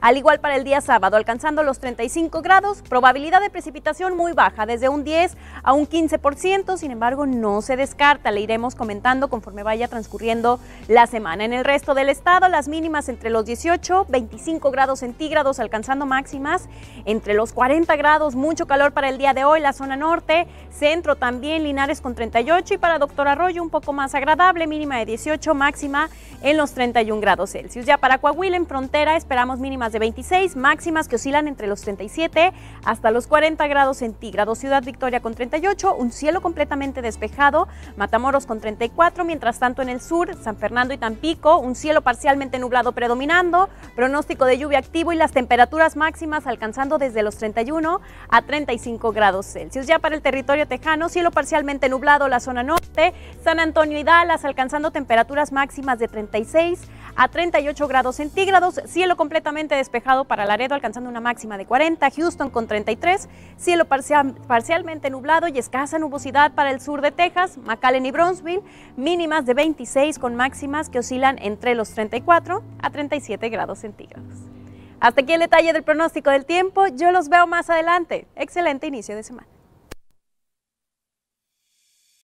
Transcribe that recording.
al igual para el día sábado, alcanzando los 35 grados, probabilidad de precipitación muy baja, desde un 10 a un 15%, sin embargo no se descarta, le iremos comentando conforme vaya transcurriendo la semana. En el resto del estado, las mínimas entre los 18, 25 grados centígrados, alcanzando máximas entre los 40 grados, mucho calor para el día de hoy, la zona norte, centro también, Linares con 38 y para Doctor Arroyo un poco más agradable, mínima de 18, máxima en los 31 grados Celsius. Ya para Coahuila en frontera esperamos mínimas de 26, máximas que oscilan entre los 37 hasta los 40 grados centígrados. Ciudad Victoria con 38, un cielo completamente despejado, Matamoros con 34, mientras tanto en el sur, San Fernando y Tampico, un cielo parcialmente nublado predominando, pronóstico de lluvia activo y las temperaturas máximas alcanzando desde los 31 a 35 grados Celsius. Ya para el territorio tejano, cielo parcialmente nublado, la zona norte, San Antonio y Dallas alcanzando temperaturas máximas de 36 a 38 grados centígrados, cielo completamente despejado para Laredo alcanzando una máxima de 40, Houston con 33, cielo parcialmente nublado y escasa nubosidad para el sur de Texas, McAllen y Brownsville, mínimas de 26 con máximas que oscilan entre los 34 a 37 grados centígrados. Hasta aquí el detalle del pronóstico del tiempo, yo los veo más adelante. Excelente inicio de semana.